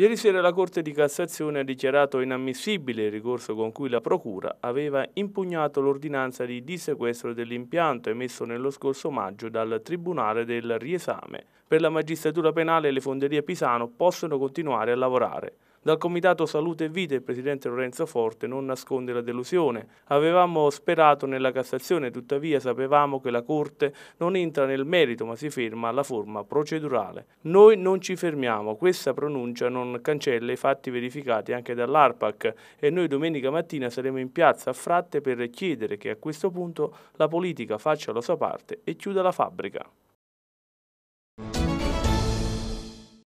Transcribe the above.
Ieri sera la Corte di Cassazione ha dichiarato inammissibile il ricorso con cui la Procura aveva impugnato l'ordinanza di dissequestro dell'impianto emesso nello scorso maggio dal Tribunale del Riesame. Per la magistratura penale le fonderie Pisano possono continuare a lavorare. Dal Comitato Salute e Vita il presidente Lorenzo Forte non nasconde la delusione. Avevamo sperato nella Cassazione, tuttavia sapevamo che la Corte non entra nel merito ma si ferma alla forma procedurale. Noi non ci fermiamo, questa pronuncia non cancella i fatti verificati anche dall'ARPAC e noi domenica mattina saremo in piazza a Fratte per chiedere che a questo punto la politica faccia la sua parte e chiuda la fabbrica.